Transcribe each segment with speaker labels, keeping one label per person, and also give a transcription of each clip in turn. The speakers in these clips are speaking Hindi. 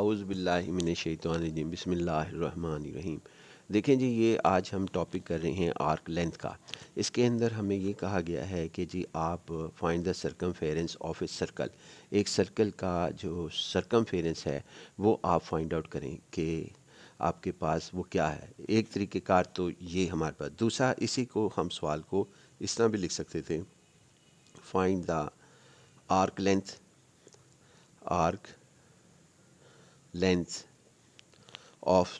Speaker 1: आउज़बिल्लिमिनशैतवानजीम बसमीम देखें जी ये आज हम टॉपिक कर रहे हैं आर्क लेंथ का इसके अंदर हमें ये कहा गया है कि जी आप find the circumference of a circle एक सर्कल का जो सरकम फेरेंस है वो आप फाइंड आउट करें कि आपके पास वो क्या है एक तरीक़ेकार तो ये हमारे पास दूसरा इसी को हम सवाल को इस तरह भी लिख सकते थे find the arc length arc length of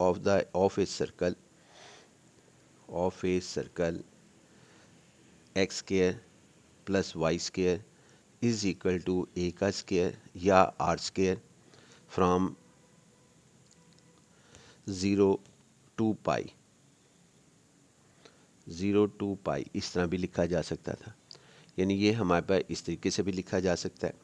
Speaker 1: of the of a circle of a circle x square plus y square is equal to a ka square ya r square from 0 to pi 0 to pi इस तरह भी लिखा जा सकता था यानी ये हमारे पास इस तरीके से भी लिखा जा सकता है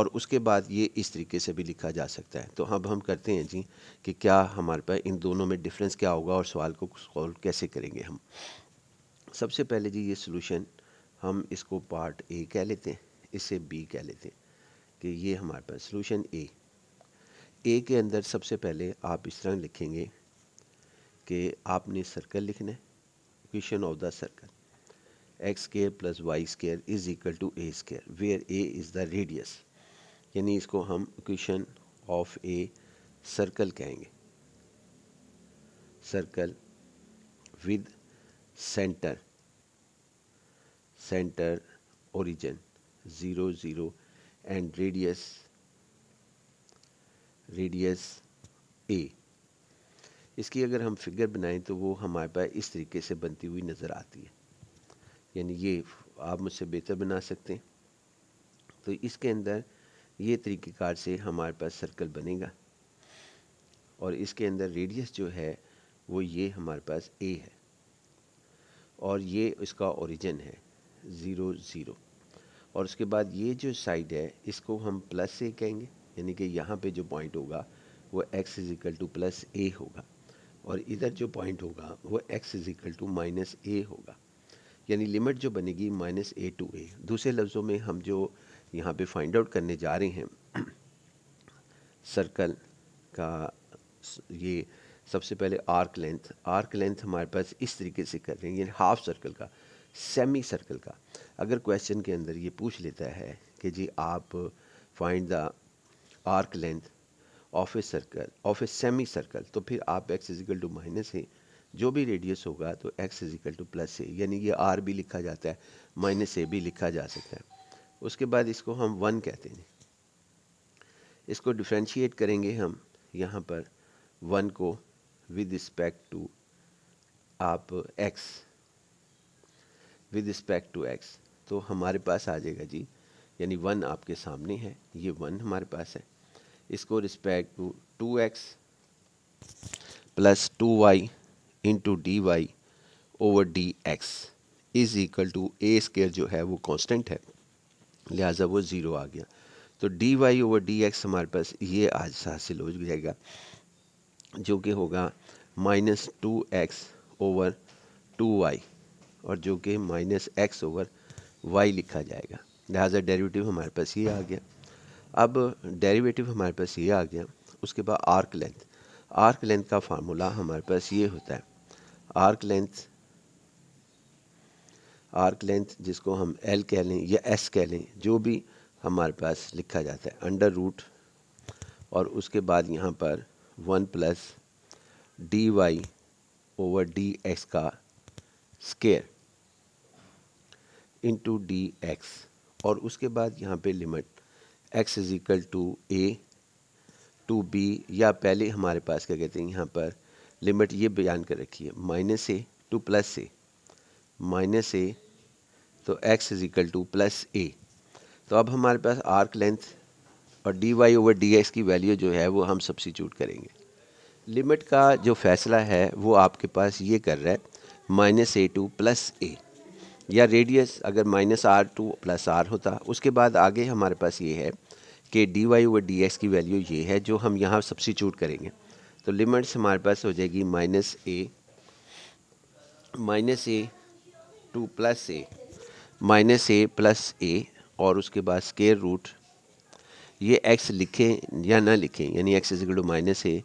Speaker 1: और उसके बाद ये इस तरीके से भी लिखा जा सकता है तो अब हम करते हैं जी कि क्या हमारे पास इन दोनों में डिफरेंस क्या होगा और सवाल को सॉल्व कैसे करेंगे हम सबसे पहले जी ये सोलूशन हम इसको पार्ट ए कह लेते हैं इसे बी कह लेते हैं कि ये हमारे पास सोल्यूशन ए ए के अंदर सबसे पहले आप इस तरह लिखेंगे कि आपने सर्कल लिखना है question of the circle x square plus y square is equal to a square where a is the radius यानी इसको हम इक्वेशन ऑफ ए सर्कल कहेंगे circle with centre centre origin zero zero and radius radius a इसकी अगर हम फिगर बनाएं तो वो हमारे पास इस तरीके से बनती हुई नज़र आती है यानी ये आप मुझसे बेहतर बना सकते हैं तो इसके अंदर ये तरीक़ेकार से हमारे पास सर्कल बनेगा और इसके अंदर रेडियस जो है वो ये हमारे पास ए है और ये इसका ओरिजिन है ज़ीरो ज़ीरो और उसके बाद ये जो साइड है इसको हम प्लस ए कहेंगे यानी कि यहाँ पे जो पॉइंट होगा वो x equal to plus a होगा और इधर जो पॉइंट होगा वो x equal to minus a होगा यानी लिमिट जो बनेगी माइनस ए टू ए दूसरे लफ्ज़ों में हम जो यहाँ पे फाइंड आउट करने जा रहे हैं सर्कल का ये सबसे पहले आर्क लेंथ आर्क लेंथ हमारे पास इस तरीके से कर रहे हैं यानी हाफ सर्कल का सेमी सर्कल का अगर क्वेश्चन के अंदर ये पूछ लेता है कि जी आप find the arc length of a circle of a semicircle तो फिर आप एक्स इजिकल टू माइनस है जो भी रेडियस होगा तो एक्स इजिकल टू प्लस है यानी ये आर भी लिखा जाता है माइनस ए भी लिखा जा सकता है उसके बाद इसको हम वन कहते हैं इसको डिफ्रेंशिएट करेंगे हम यहाँ पर वन को विद रिस्पेक्ट टू आप x with respect to x तो हमारे पास आ जाएगा जी यानी वन आपके सामने है ये वन हमारे पास है इसको respect to two x plus two y into d y over d x is equal to a square जो है वो कांस्टेंट है लिहाजा वो ज़ीरो आ गया तो d y over d x हमारे पास ये आज हासिल हो जाएगा जो कि होगा minus two x over two y और जो कि माइनस एक्स ओवर वाई लिखा जाएगा लिहाजा डेरिवेटिव हमारे पास ये आ गया अब डेरिवेटिव हमारे पास ये आ गया उसके बाद आर्क लेंथ आर्क लेंथ का फार्मूला हमारे पास ये होता है आर्क लेंथ आर्क लेंथ जिसको हम एल कह लें या एस कह लें जो भी हमारे पास लिखा जाता है अंडर रूट और उसके बाद यहाँ पर one plus d y over d x का स्केयर टू डी एक्स और उसके बाद यहाँ पे limit x is equal to a to b या पहले हमारे पास क्या कहते हैं यहाँ पर लिमिट ये बयान कर रखी है minus a to plus a minus a तो x is equal to plus a तो अब हमारे पास आर्क लेंथ और d y over d x की वैल्यू जो है वो हम सब्सिट्यूट करेंगे लिमिट का जो फैसला है वो आपके पास ये कर रहा है minus a to plus a या रेडियस अगर minus r to plus r होता उसके बाद आगे हमारे पास ये है कि d y over d x की वैल्यू ये है जो हम यहाँ सब्सिट्यूट करेंगे तो लिमिट्स हमारे पास हो जाएगी minus a minus a to plus a minus a plus a और उसके बाद स्केयर रूट ये एक्स लिखें या ना लिखें यानी x equal to minus a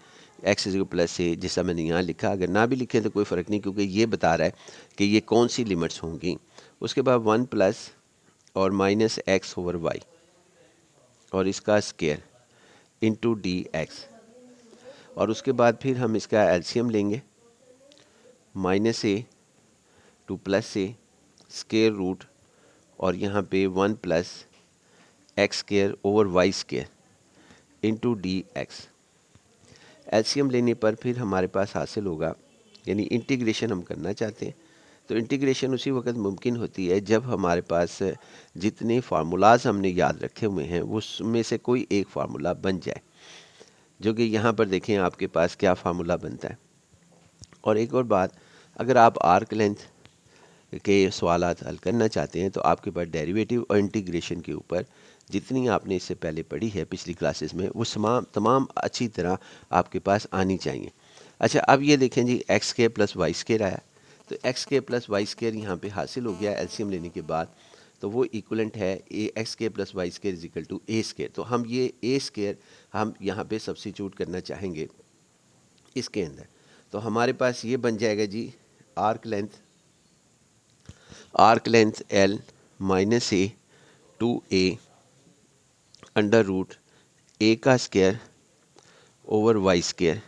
Speaker 1: x equal plus a जैसा मैंने यहाँ लिखा अगर ना भी लिखें तो कोई फ़र्क नहीं क्योंकि ये बता रहा है कि ये कौन सी लिमिट्स होंगी उसके बाद वन प्लस और माइनस एक्स ओवर वाई और इसका स्केयर इंटू डी एक्स और उसके बाद फिर हम इसका एल्शियम लेंगे minus a to plus a square root और यहाँ पे one plus x square over y square into d x एल्सीम लेने पर फिर हमारे पास हासिल होगा यानी इंटीग्रेशन हम करना चाहते हैं तो इंटीग्रेशन उसी वक्त मुमकिन होती है जब हमारे पास जितने फार्मूलाज हमने याद रखे हुए हैं उसमें से कोई एक फार्मूला बन जाए जो कि यहाँ पर देखें आपके पास क्या फार्मूला बनता है और एक और बात अगर आप आर्क लेंथ के सवाल हल करना चाहते हैं तो आपके पास डेरिवेटिव और इंटीग्रेशन के ऊपर जितनी आपने इससे पहले पढ़ी है पिछली क्लासेस में वो तमाम तमाम अच्छी तरह आपके पास आनी चाहिए अच्छा अब ये देखें जी एक्स के प्लस वाई स्केयर आया तो एक्स के प्लस वाई स्केयर यहाँ पर हासिल हो गया एल्शियम लेने के बाद तो वो इक्वलेंट है ए एक्स के plus y square equal to a square तो हम ये ए स्केयर हम यहाँ पे सब्सिट्यूट करना चाहेंगे इसके अंदर तो हमारे पास ये बन जाएगा जी arc length arc length L minus a to a under root a का square over y square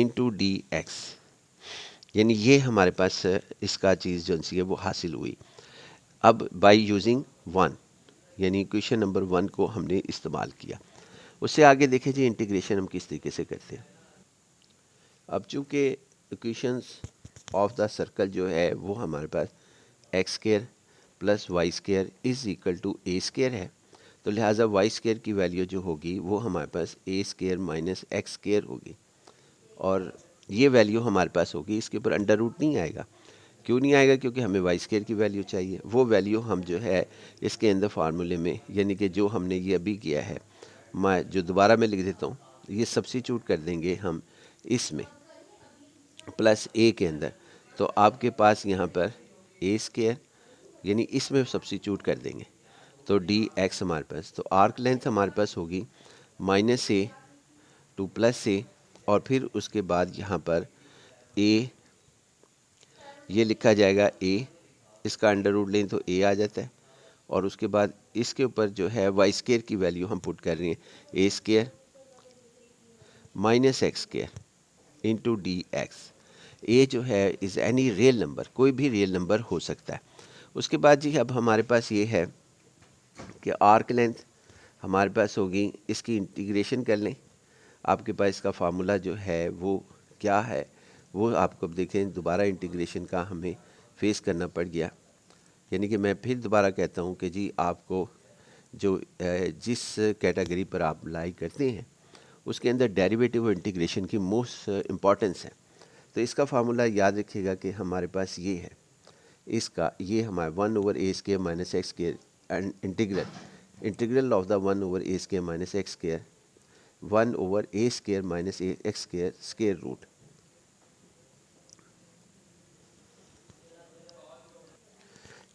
Speaker 1: into d x यानी ये हमारे पास इसका चीज़ जो सी है वो हासिल हुई अब बाय यूजिंग वन यानी इक्वेशन नंबर वन को हमने इस्तेमाल किया उससे आगे देखें जी इंटीग्रेशन हम किस तरीके से करते हैं अब चूँकि इक्वेशंस ऑफ द सर्कल जो है वो हमारे पास x square plus y square is equal to a square है तो लिहाजा वाई स्केयर की वैल्यू जो होगी वो हमारे पास a square minus x square होगी और ये वैल्यू हमारे पास होगी इसके ऊपर अंडर रूट नहीं आएगा क्यों नहीं आएगा क्योंकि हमें वाई स्केयर की वैल्यू चाहिए वो वैल्यू हम जो है इसके अंदर फार्मूले में यानी कि जो हमने ये अभी किया है मैं जो दोबारा मैं लिख देता हूँ ये सब्सिट्यूट कर देंगे हम इसमें प्लस ए के अंदर तो आपके पास यहाँ पर ए स्केयर यानी इसमें सब्सिट्यूट कर देंगे तो डी एक्स हमारे पास तो आर्क लेंथ हमारे पास होगी minus a to plus a और फिर उसके बाद यहाँ पर ए ये लिखा जाएगा ए इसका अंडर रूट लें तो ए आ जाता है और उसके बाद इसके ऊपर जो है वाई स्केयर की वैल्यू हम पुट कर रहे हैं a square minus x square into d x a जो है इज़ एनी रियल नंबर कोई भी रियल नंबर हो सकता है उसके बाद जी अब हमारे पास ये है कि आर्क लेंथ हमारे पास होगी इसकी इंटीग्रेशन कर लें आपके पास इसका फार्मूला जो है वो क्या है वो आपको देखें दोबारा इंटीग्रेशन का हमें फेस करना पड़ गया यानी कि मैं फिर दोबारा कहता हूँ कि जी आपको जो जिस कैटेगरी पर आप लाई करते हैं उसके अंदर डेरिवेटिव इंटीग्रेशन की मोस्ट इम्पॉर्टेंस है तो इसका फार्मूला याद रखिएगा कि हमारे पास ये है इसका ये हमारे one over a square minus x square integral integral of the one over a square minus x square one over a square minus a x square square root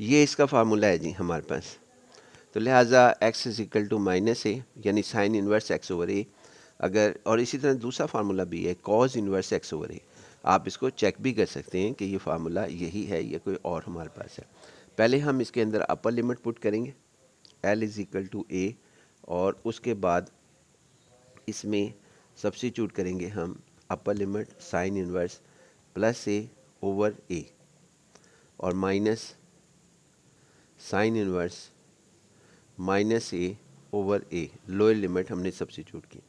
Speaker 1: ये इसका फार्मूला है जी हमारे पास तो लिहाजा x is equal to minus a यानी sine inverse x over a अगर और इसी तरह दूसरा फार्मूला भी है cos inverse x over a आप इसको चेक भी कर सकते हैं कि ये फार्मूला यही है या कोई और हमारे पास है पहले हम इसके अंदर अपर लिमिट पुट करेंगे l is equal to a और उसके बाद इसमें सब्सिट्यूट करेंगे हम upper limit sine inverse plus a over a और minus sine inverse minus a over a lower limit हमने सब्सिट्यूट की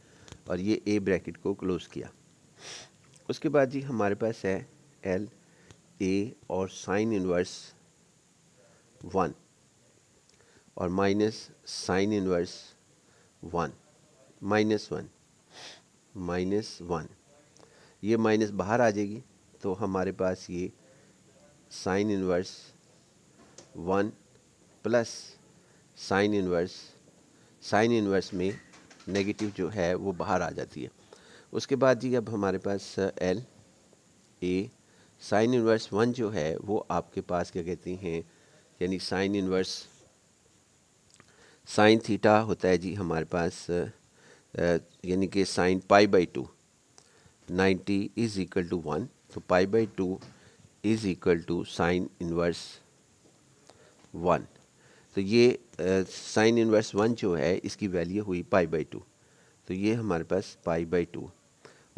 Speaker 1: और ये ए ब्रैकेट को क्लोज़ किया उसके बाद जी हमारे पास है एल ए और साइन इन्वर्स वन और minus sine inverse one minus one minus one ये माइनस बाहर आ जाएगी तो हमारे पास ये sine inverse one plus sine inverse sine inverse में नेगेटिव जो है वो बाहर आ जाती है उसके बाद जी अब हमारे पास l a sine inverse one जो है वो आपके पास क्या कहते हैं यानी साइन इन्वर्स साइन थीटा होता है जी हमारे पास यानी कि sine pi by two ninety is equal to one तो pi by two is equal to sine inverse one तो ये साइन इन्वर्स वन जो है इसकी वैल्यू हुई पाई बाई टू तो ये हमारे पास पाई बाई टू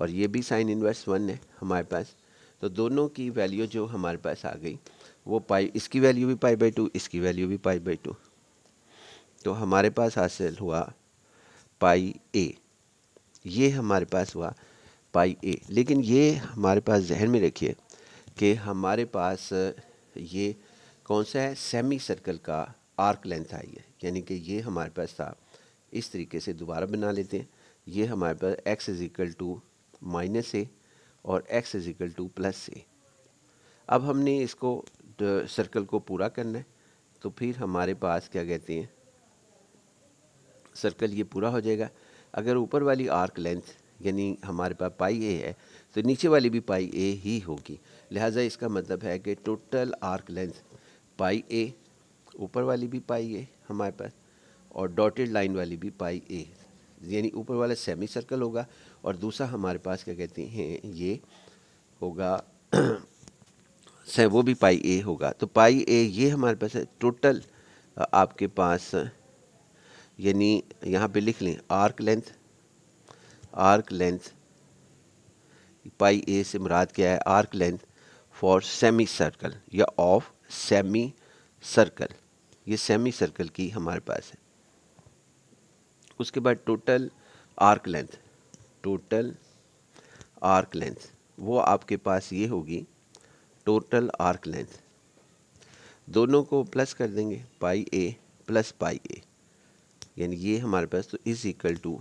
Speaker 1: और ये भी साइन इन्वर्स वन है हमारे पास तो दोनों की वैल्यू जो हमारे पास आ गई वो पाई इसकी वैल्यू भी पाई बाई टू इसकी वैल्यू भी पाई बाई टू तो हमारे पास हासिल हुआ पाई ए ये हमारे पास हुआ पाई ए लेकिन ये हमारे पास जहन में रखिए कि हमारे पास ये कौन सा है सेमी सर्कल का आर्क लेंथ आई है यानी कि ये हमारे पास था इस तरीके से दोबारा बना लेते हैं ये हमारे पास x is equal to minus a और x is equal to plus a अब हमने इसको सर्कल को पूरा करना है तो फिर हमारे पास क्या कहते हैं सर्कल ये पूरा हो जाएगा अगर ऊपर वाली आर्क लेंथ यानी हमारे पास पाई ए है तो नीचे वाली भी पाई ए ही होगी लिहाजा इसका मतलब है कि total arc length pi a ऊपर वाली भी पाई ए हमारे पास और डॉटेड लाइन वाली भी पाई ए यानी ऊपर वाला सेमी सर्कल होगा और दूसरा हमारे पास क्या कहते हैं ये होगा सर वो भी पाई ए होगा तो पाई ए ये हमारे पास है टोटल आपके पास यानी यहाँ पे लिख लें arc length arc length pi a से मुराद क्या है arc length for semi circle या ऑफ सेमी सर्कल ये सेमी सर्कल की हमारे पास है उसके बाद total arc length total arc length वो आपके पास ये होगी टोटल आर्क लेंथ दोनों को प्लस कर देंगे पाई ए प्लस पाई ए यानी ये हमारे पास तो इज़ इक्वल टू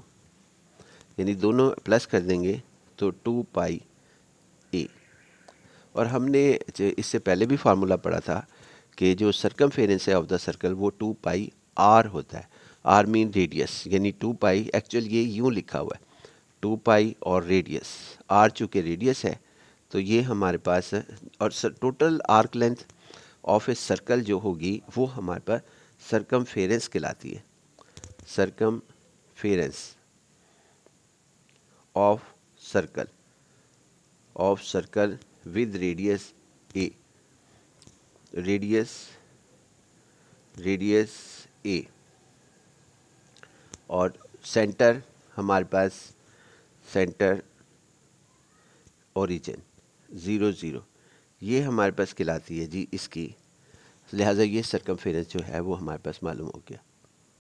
Speaker 1: यानी दोनों प्लस कर देंगे तो टू पाई ए और हमने इससे पहले भी फार्मूला पढ़ा था कि जो सरकम है ऑफ द सर्कल वो टू पाई आर होता है आर मीन रेडियस यानी टू पाई एक्चुअल ये यूँ लिखा हुआ है टू पाई और रेडियस आर चूँकि रेडियस है तो ये हमारे पास है और total arc length of a circle जो होगी वो हमारे पास सरकम फेरेंस कहलाती है circumference of circle of circle with radius a radius radius a और सेंटर हमारे पास सेंटर ओरिजिन ज़ीरो ज़ीरो ये हमारे पास कहलाती है जी इसकी लिहाजा ये सरकम जो है वो हमारे पास मालूम हो गया